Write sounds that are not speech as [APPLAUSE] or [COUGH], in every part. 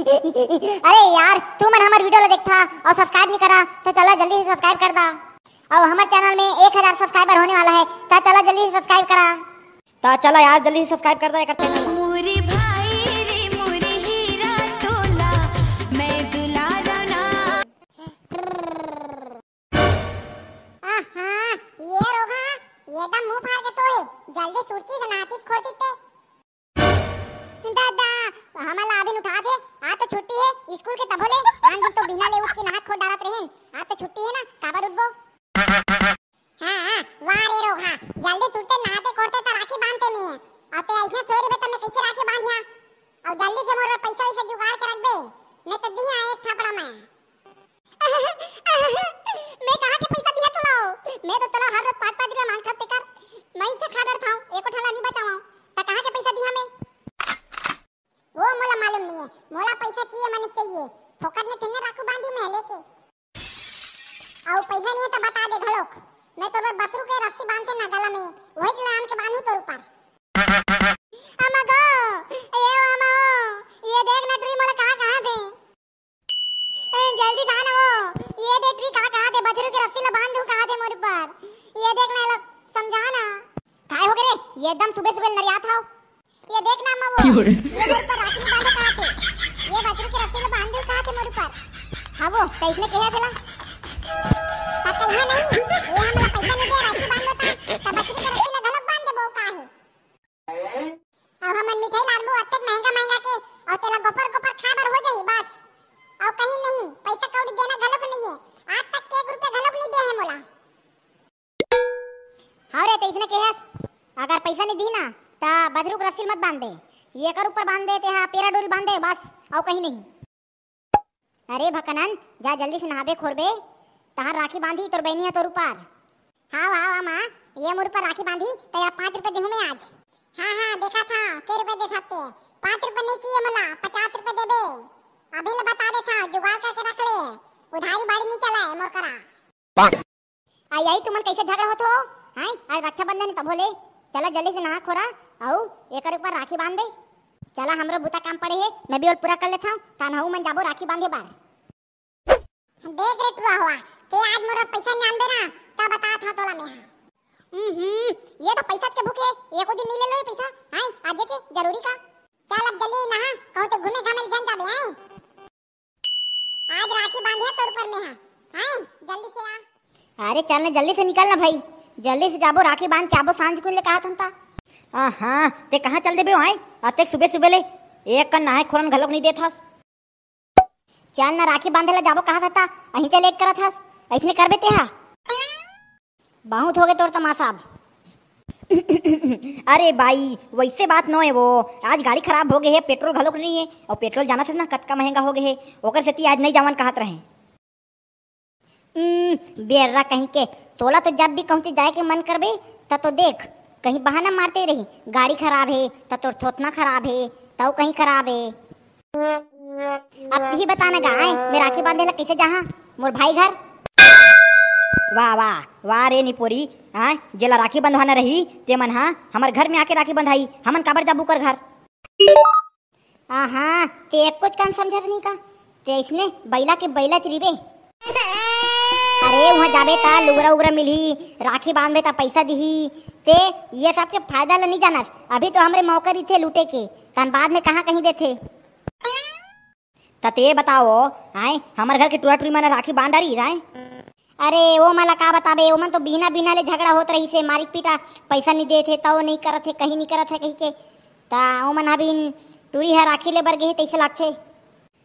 अरे यार तू मन हमार वीडियो ला देखता और सब्सक्राइब नहीं करा तो चला जल्दी से सब्सक्राइब कर दा और हमारे चैनल में एक हजार सब्सक्राइबर होने वाला है तो चला जल्दी से सब्सक्राइब करा तो चला यार जल्दी से सब्सक्राइब कर दा एक चैनल तबो भोले आन दिन तो बिना ले उठ के नहा खोद डालत रहेन आज तो छुट्टी है ना काबर उठबो हां हां वाह रे रो हां जल्दी सुते नहाते करते त राखी बांधते मी और ते ऐसे सोरे बे तने कैसे राखी बांधिया और जल्दी से मोर पैसा ऐसे जुगाड़ के रख दे नहीं तो दिया एक थापड़ा मैं [LAUGHS] मैं कहां के पैसा दिया तुला मैं तो तना हर रोज पांच पांच रुपया मांगता ते कर मैं इच्छा खा था मैं तो बस बसरू के रस्सी बांध के ना गला में वही गला आम के बांधू तो ऊपर अम्मा गो ये ओ अम्मा ओ ये देख ना ट्री मोला कहां कहां थे जल्दी जा ना वो ये देख ट्री कहां कहां थे बसरू के रस्सी ला बांधू दू कहां थे मोर ऊपर ये देख ना लोग समझा ना काय हो गए ये एकदम सुबह सुबह नरिया था ये देख ना अम्मा वो ये देख पर राखी बांधे कहां थे ये बसरू के रस्सी ला बांधू दू कहां थे मोर ऊपर हां वो कैसने तो कहया थला पता हाँ, तो ही नहीं ये हम पैसा नहीं दी ना तो बजरुक रस्सी मत बांध दे ये कर ऊपर बांध दे ते हाँ पेरा डोरी बांध दे बस और कहीं नहीं अरे भकनंद जा जल्दी से नहाबे खोरबे तहार राखी बांधी तोर बहनी है तोर ऊपर हाँ वाह हाँ, हाँ, वाह माँ ये मोर ऊपर राखी बांधी तो यार पाँच रुपये देहूँ मैं आज हाँ हाँ देखा था के रुपये दे सकते पाँच रुपये नहीं चाहिए मला पचास रुपये दे दे अभी ले बता दे था जुगाड़ करके रख ले उधारी बाड़ी नहीं चला है मोर करा आई आई तुमन कैसे झगड़ा हो तो हाँ आज रक्षाबंधन तब बोले चला जल्दी से नहा खोरा आओ एक ऊपर राखी बांध दे चला हमरो बुता काम पड़े है मैं भी और पूरा कर लेता हूँ तानहु मन जाबो राखी बांधे बार देख रे टुआ हुआ के आज मोरा पैसा नहीं आंदे ना तो बता था तोला में हम्म हम्म ये तो पैसा के भूखे एक दिन नहीं ले लो ये पैसा हाय आज के जरूरी का चल अब जल्दी नहा कहो तो घूमे घामे जन जाबे हाय आज राखी बांधे तोर पर में हां हाय जल्दी से आ अरे चल ना जल्दी से निकल ना भाई जल्दी से जाबो राखी बांध के आबो सांझ को ले कहा था हाँ हाँ ते कहा चल देबे आए अतेक सुबह सुबह ले एक कन नहाए खुरन घलक नहीं देता चल ना राखी बांधे ला जाबो कहा था अहिं चल लेट करा था ऐसने कर देते हाँ बहुत हो गए तोर तमा साहब अरे भाई वैसे बात न है वो आज गाड़ी खराब हो गए है पेट्रोल घलोक नहीं है और पेट्रोल जाना से ना कतका महंगा हो गए है ओकर सेती आज नहीं जावन कहत रहे बेर्रा कहीं के तोला तो जब भी कहूँ तो जाए के मन कर त तो देख कहीं बहाना मारते रही गाड़ी खराब है तो तोर थोतना खराब है तो कहीं खराब है अब यही बताना गाय मैं राखी बांधे ला कैसे जहाँ मोर भाई घर वाह वाह वाह रे निपोरी हाँ जेला राखी बंधवाना रही ते मन हाँ हमारे घर में आके राखी बंधाई हमन काबर जाबू कर घर हाँ ते कुछ कम समझत नहीं का ते इसने बैला के बैला चिरीबे [LAUGHS] अरे वहाँ जाबे ता लुगरा उगरा मिली राखी बांधे ता पैसा दी ते ये सब के फायदा ल नहीं जानस अभी तो हमरे मौका ही थे लूटे के तन बाद में कहाँ कहीं देते ते बताओ आए हमारे घर के टूरा टूरी मैंने राखी बांध रही राय अरे वो मैं का बताबे ओमन तो बिना बिना ले झगड़ा होत रही से मालिक पीटा पैसा नहीं देते तो नहीं करत है कहीं नहीं करत है कहीं के ता मन अभी टूरी है राखी ले बर गए तैसे लागते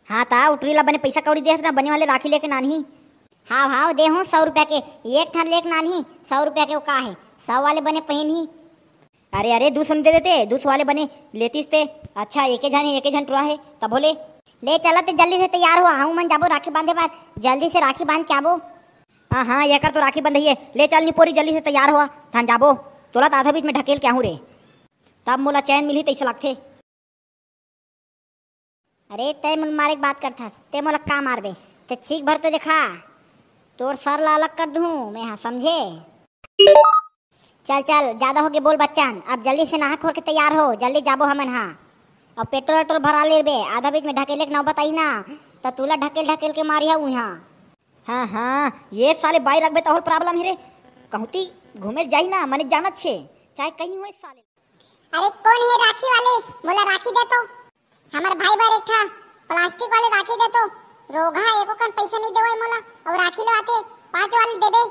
हाँ ता टूरी ला बने पैसा कौड़ी दे बने वाले राखी लेके नानी हाँ हाँ दे हूँ सौ रुपया के एक ठन लेख नानी सौ रुपया के का है सौ वाले बने पहन ही अरे अरे दो दे देते दूस वाले बने लेतीस थे अच्छा एक झन एक झन टुआ है तब बोले ले चलते जल्दी से तैयार हो हाँ मन जाबो राखी बांधे बार जल्दी से राखी बांध के आबो हाँ हाँ ये कर तो राखी बंध है ले चल निपोरी जल्दी से तैयार हुआ धन जाबो तोला तो आधा बीच में ढकेल के आऊँ रे तब मोला चैन मिली तैसे लगते अरे तय मन मारे बात करता ते मोला का मारबे ते छीक भर तो देखा तोर सर ला अलग कर दूँ मैं हाँ समझे चल चल ज़्यादा हो गए बोल बच्चन अब जल्दी से नहा खोर के तैयार हो जल्दी जाबो हमन हाँ अब पेट्रोल वेट्रोल भरा ले बे आधा बीच में ढकेले के नौबत आई ना तो तूला ढकेल ढकेल के मारी है उहाँ हाँ हाँ ये साले बाई रखबे तो और प्रॉब्लम है रे कहूती घूमे जाई ना मैंने जाना छे चाहे कहीं हुए साले अरे कौन है राखी वाले बोला राखी दे तो हमर भाई एक था प्लास्टिक वाले राखी दे तो रोगा एको कन पैसा नहीं देवे मोला और राखी लिख दे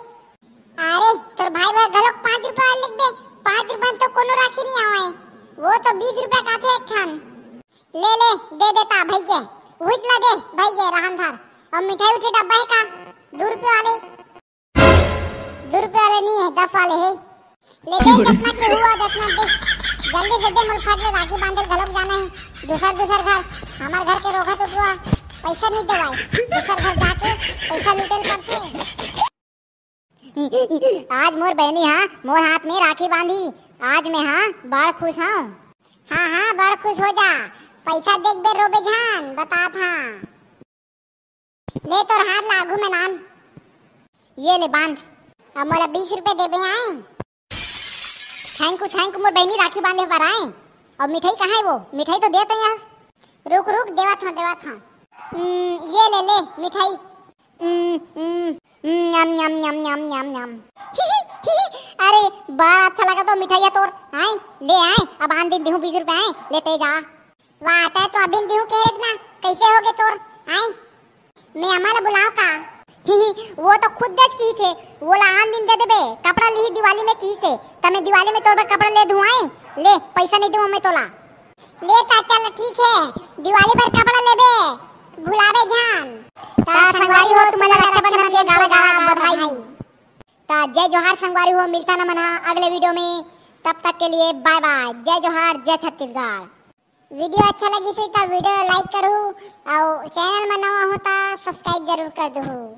अरे तोर भाई बा घलोक पांच रुपया लिख दे पांच रुपया तो कोनो राखी नहीं आवे वो तो बीस रुपया का थे एक ठान ले ले दे देता भाई के उजला दे भाई के रहन धार और मिठाई उठे डब्बा है का दो रुपये वाले दो रुपये वाले नहीं है दस वाले है ले ले जितना के हुआ जितना दे जल्दी से दे मोर फट ले राखी बांधे घलोक जाना है दूसर दूसर घर हमारे घर के रोगा तो दुआ पैसा नहीं देवाए दूसर घर जाके पैसा लुटेल हैं [LAUGHS] आज मोर बहनी हाँ मोर हाथ में राखी बांधी आज मैं हाँ बड़ खुश हूँ हाँ हाँ बड़ खुश हो जा पैसा देख दे रोबे जान बता था हाँ। ले तो हाथ लागू में नान ये ले बांध अब मोला बीस रुपए दे बे आए थैंक यू थैंक यू मोर बहनी राखी बांधे पर आए और मिठाई कहाँ है वो मिठाई तो दे तो यहाँ रुक रुक देवा था देवा था ये ले ले मिठाई न्याम न्याम न्याम न्याम न्याम न्याम अरे बड़ा अच्छा लगा तो मिठाई तोर आए ले आए अब आन दिन देहूं बीस रुपए लेते जा वाह आता तो अब इन देहूं के ना कैसे होगे तोर आए मैं हमारा बुलाओ का वो तो खुद दस की थे वो ला आन दिन दे देबे कपड़ा ली दिवाली में की से तमे दिवाली में तोर पर कपड़ा ले दूं आए ले पैसा नहीं दूं मैं तोला लेता चल ठीक है दिवाली पर कपड़ा लेबे गुलाबे जान ता संगवारी हो तुमला रक्षाबंधन के गाला गाला बधाई ता जय जोहार संगवारी हो मिलता ना मना अगले वीडियो में तब तक के लिए बाय बाय जय जोहार जय छत्तीसगढ़ वीडियो अच्छा लगी से तो वीडियो लाइक करो और चैनल में नवा हो तो सब्सक्राइब जरूर कर दो